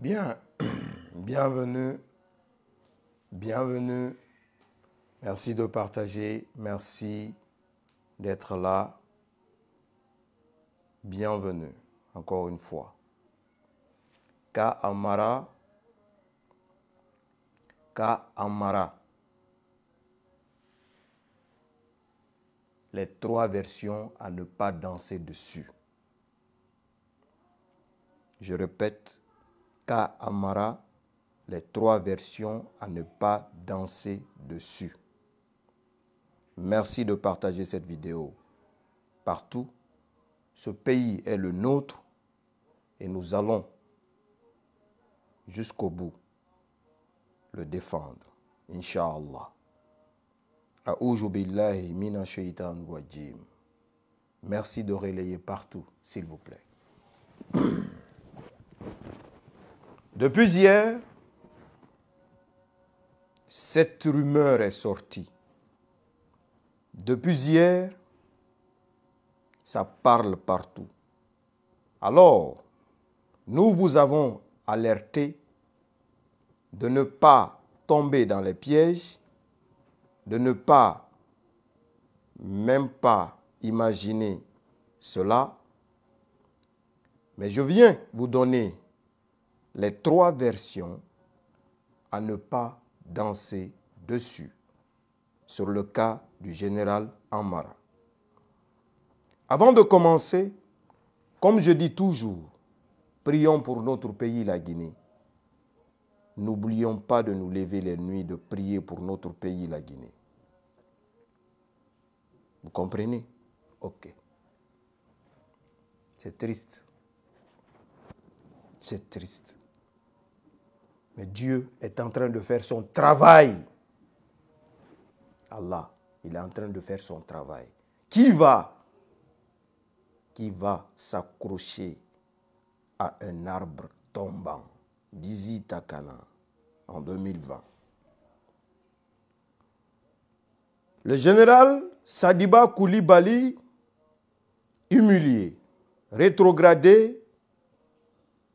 Bien, bienvenue, bienvenue. Merci de partager, merci d'être là. Bienvenue, encore une fois. Ka Amara, Ka Amara. Les trois versions à ne pas danser dessus. Je répète, Amara, les trois versions à ne pas danser dessus. Merci de partager cette vidéo. Partout, ce pays est le nôtre et nous allons jusqu'au bout le défendre. Inch'Allah. Merci de relayer partout, s'il vous plaît. Depuis hier, cette rumeur est sortie. Depuis hier, ça parle partout. Alors, nous vous avons alerté de ne pas tomber dans les pièges, de ne pas même pas imaginer cela. Mais je viens vous donner les trois versions à ne pas danser dessus, sur le cas du général Amara. Avant de commencer, comme je dis toujours, prions pour notre pays, la Guinée. N'oublions pas de nous lever les nuits, de prier pour notre pays, la Guinée. Vous comprenez Ok. C'est triste. C'est triste. Dieu est en train de faire son travail. Allah, il est en train de faire son travail. Qui va Qui va s'accrocher à un arbre tombant Dizi Takana, en 2020. Le général Sadiba Koulibaly, humilié, rétrogradé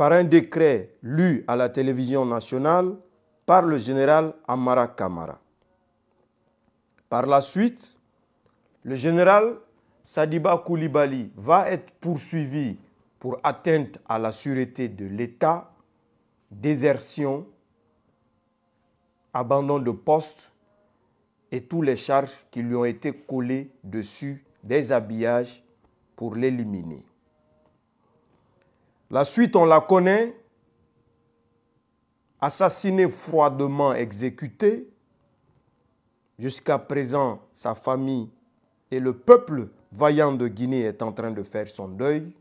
par un décret lu à la télévision nationale par le général Amara Kamara. Par la suite, le général Sadiba Koulibaly va être poursuivi pour atteinte à la sûreté de l'État, désertion, abandon de poste et toutes les charges qui lui ont été collées dessus, des habillages pour l'éliminer. La suite, on la connaît. Assassiné, froidement exécuté. Jusqu'à présent, sa famille et le peuple vaillant de Guinée est en train de faire son deuil.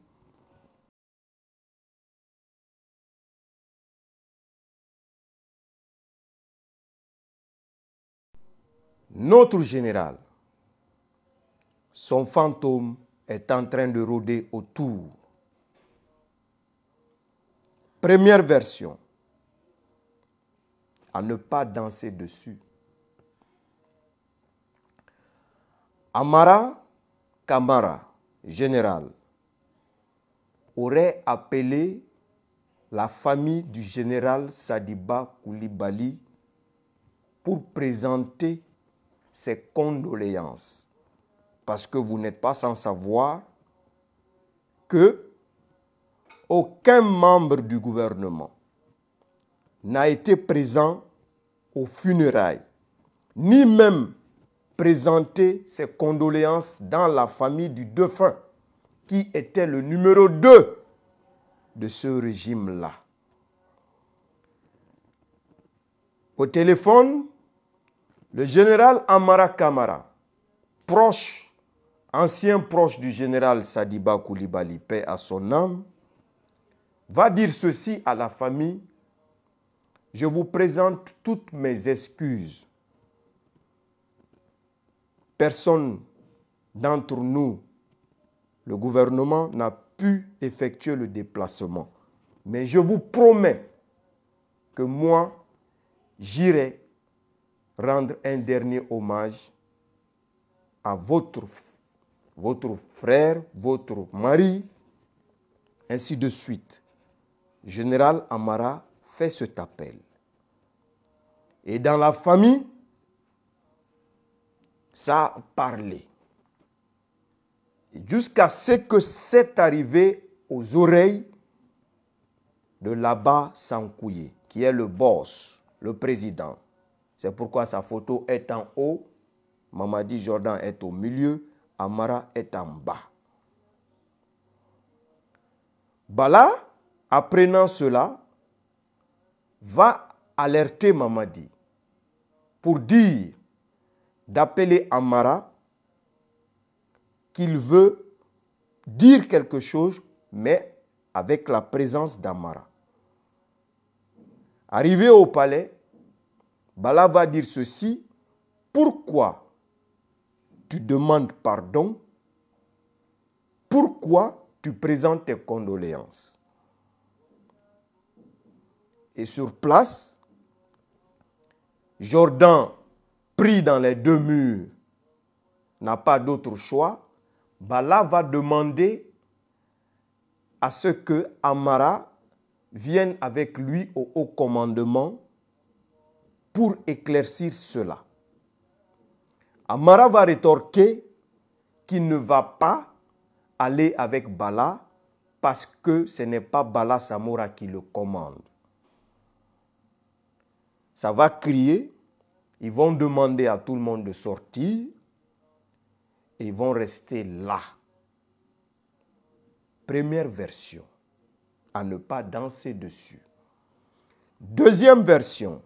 Notre général, son fantôme est en train de rôder autour Première version, à ne pas danser dessus. Amara Kamara, général, aurait appelé la famille du général Sadiba Koulibaly pour présenter ses condoléances. Parce que vous n'êtes pas sans savoir que aucun membre du gouvernement n'a été présent aux funérailles, ni même présenté ses condoléances dans la famille du défunt, qui était le numéro 2 de ce régime-là. Au téléphone, le général Amara Kamara, proche, ancien proche du général Sadiba Koulibaly, paix à son âme, va dire ceci à la famille, je vous présente toutes mes excuses. Personne d'entre nous, le gouvernement, n'a pu effectuer le déplacement. Mais je vous promets que moi, j'irai rendre un dernier hommage à votre, votre frère, votre mari, ainsi de suite général Amara fait cet appel. Et dans la famille, ça parlait. Jusqu'à ce que c'est arrivé aux oreilles de là-bas Sankouye, qui est le boss, le président. C'est pourquoi sa photo est en haut, Mamadi Jordan est au milieu, Amara est en bas. Bala, apprenant cela, va alerter Mamadi pour dire d'appeler Amara qu'il veut dire quelque chose, mais avec la présence d'Amara. Arrivé au palais, Bala va dire ceci, pourquoi tu demandes pardon Pourquoi tu présentes tes condoléances et sur place. Jordan, pris dans les deux murs, n'a pas d'autre choix. Bala va demander à ce que Amara vienne avec lui au haut commandement pour éclaircir cela. Amara va rétorquer qu'il ne va pas aller avec Bala parce que ce n'est pas Bala Samora qui le commande ça va crier, ils vont demander à tout le monde de sortir et ils vont rester là. Première version, à ne pas danser dessus. Deuxième version,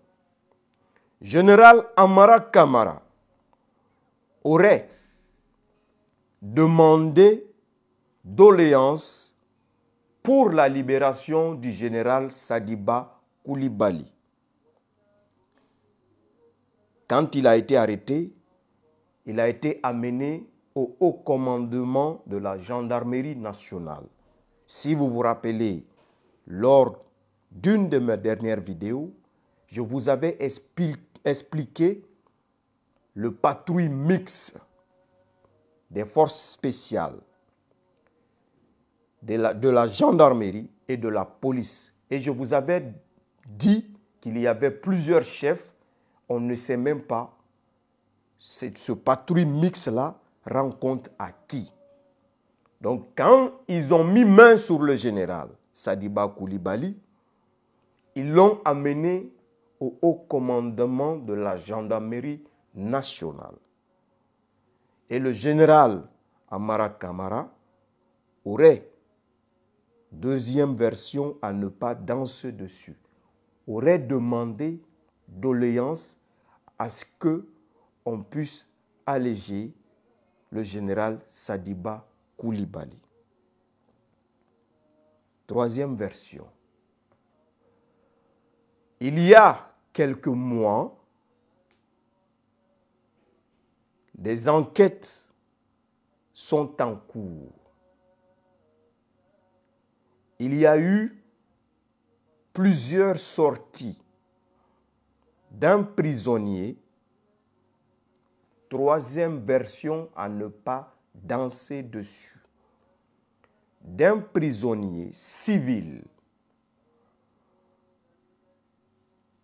général Amara Kamara aurait demandé doléances pour la libération du général Sadiba Koulibaly. Quand il a été arrêté, il a été amené au haut commandement de la gendarmerie nationale. Si vous vous rappelez, lors d'une de mes dernières vidéos, je vous avais expliqué le patrouille mixte des forces spéciales, de la, de la gendarmerie et de la police. Et je vous avais dit qu'il y avait plusieurs chefs on ne sait même pas ce patrouille mixte-là rend compte à qui. Donc, quand ils ont mis main sur le général Sadiba Koulibaly, ils l'ont amené au haut commandement de la gendarmerie nationale. Et le général Amara Kamara aurait, deuxième version à ne pas danser dessus, aurait demandé doléances à ce que on puisse alléger le général Sadiba Koulibaly. Troisième version. Il y a quelques mois, des enquêtes sont en cours. Il y a eu plusieurs sorties d'un prisonnier. Troisième version, à ne pas danser dessus. D'un prisonnier civil.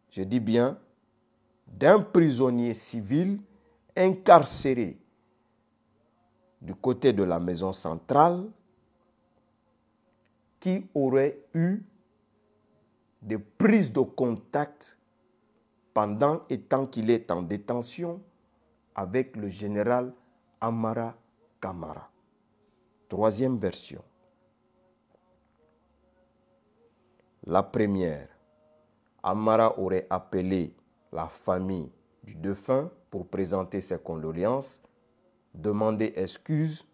Je dis bien, d'un prisonnier civil incarcéré du côté de la maison centrale qui aurait eu des prises de contact pendant et tant qu'il est en détention avec le général Amara Kamara. Troisième version. La première, Amara aurait appelé la famille du défunt pour présenter ses condoléances, demander excuse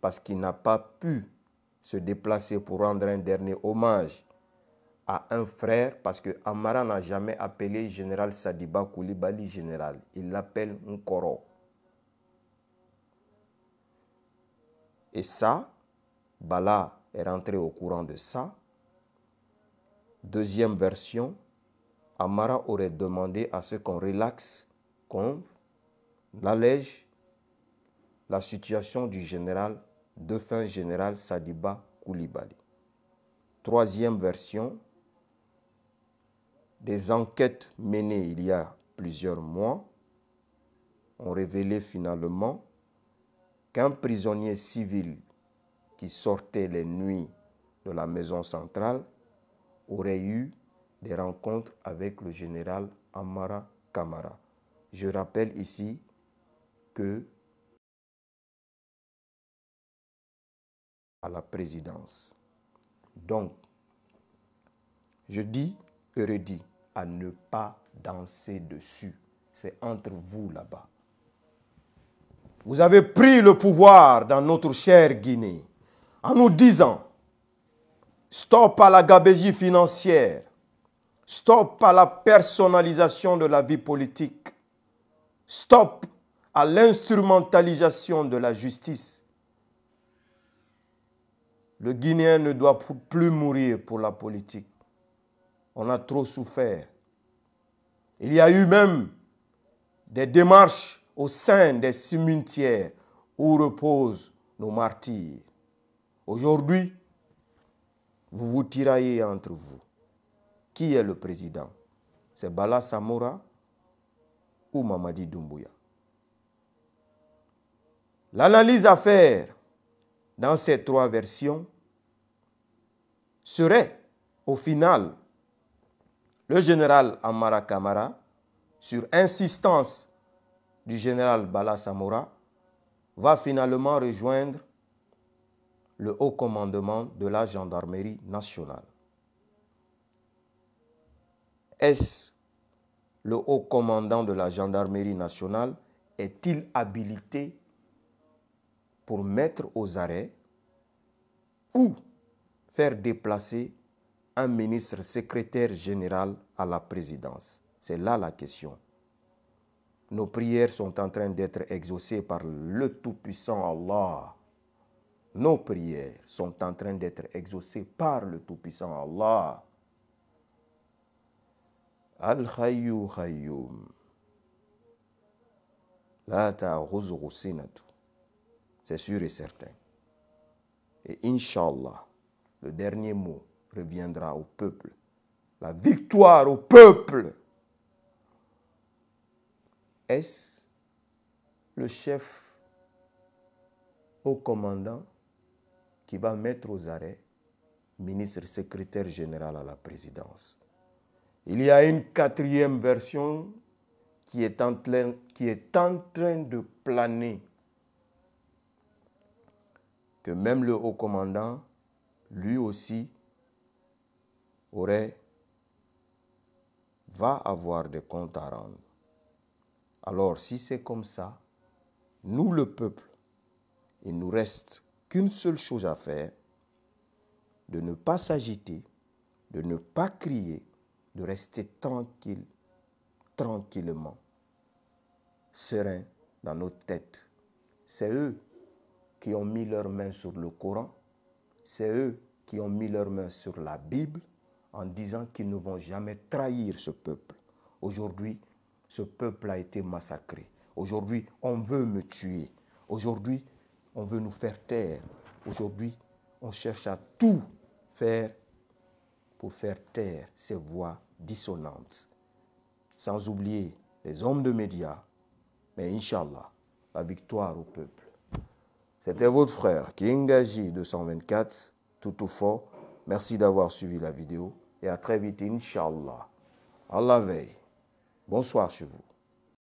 parce qu'il n'a pas pu se déplacer pour rendre un dernier hommage à un frère parce que Amara n'a jamais appelé général Sadiba Koulibaly général. Il l'appelle Nkoro. Et ça, Bala est rentré au courant de ça. Deuxième version, Amara aurait demandé à ce qu'on relaxe, qu'on allège la situation du général, de fin général Sadiba Koulibaly. Troisième version, des enquêtes menées il y a plusieurs mois ont révélé finalement qu'un prisonnier civil qui sortait les nuits de la maison centrale aurait eu des rencontres avec le général Amara Kamara. Je rappelle ici que à la présidence. Donc, je dis Redit à ne pas danser dessus. C'est entre vous là-bas. Vous avez pris le pouvoir dans notre chère Guinée en nous disant stop à la gabégie financière, stop à la personnalisation de la vie politique, stop à l'instrumentalisation de la justice. Le Guinéen ne doit plus mourir pour la politique on a trop souffert. Il y a eu même des démarches au sein des cimetières où reposent nos martyrs. Aujourd'hui, vous vous tiraillez entre vous. Qui est le président C'est Bala Samora ou Mamadi Doumbouya L'analyse à faire dans ces trois versions serait, au final, le général Amara Kamara, sur insistance du général Bala Samora, va finalement rejoindre le haut commandement de la gendarmerie nationale. Est-ce le haut commandant de la gendarmerie nationale est-il habilité pour mettre aux arrêts ou faire déplacer un ministre secrétaire général à la présidence C'est là la question. Nos prières sont en train d'être exaucées par le Tout-Puissant Allah. Nos prières sont en train d'être exaucées par le Tout-Puissant Allah. al Khayyum. La C'est sûr et certain. Et inshallah, le dernier mot reviendra au peuple. La victoire au peuple. Est-ce le chef au commandant qui va mettre aux arrêts ministre secrétaire général à la présidence Il y a une quatrième version qui est en train de planer que même le haut commandant, lui aussi, aurait va avoir des comptes à rendre. Alors si c'est comme ça, nous le peuple, il nous reste qu'une seule chose à faire, de ne pas s'agiter, de ne pas crier, de rester tranquille, tranquillement, serein dans nos têtes. C'est eux qui ont mis leurs mains sur le Coran, c'est eux qui ont mis leurs mains sur la Bible, en disant qu'ils ne vont jamais trahir ce peuple. Aujourd'hui, ce peuple a été massacré. Aujourd'hui, on veut me tuer. Aujourd'hui, on veut nous faire taire. Aujourd'hui, on cherche à tout faire pour faire taire ces voix dissonantes. Sans oublier les hommes de médias, mais inshallah, la victoire au peuple. C'était votre frère qui engagé 224, Tout au fort. Merci d'avoir suivi la vidéo et à très vite, Inch'Allah. Allah veille. Bonsoir chez vous.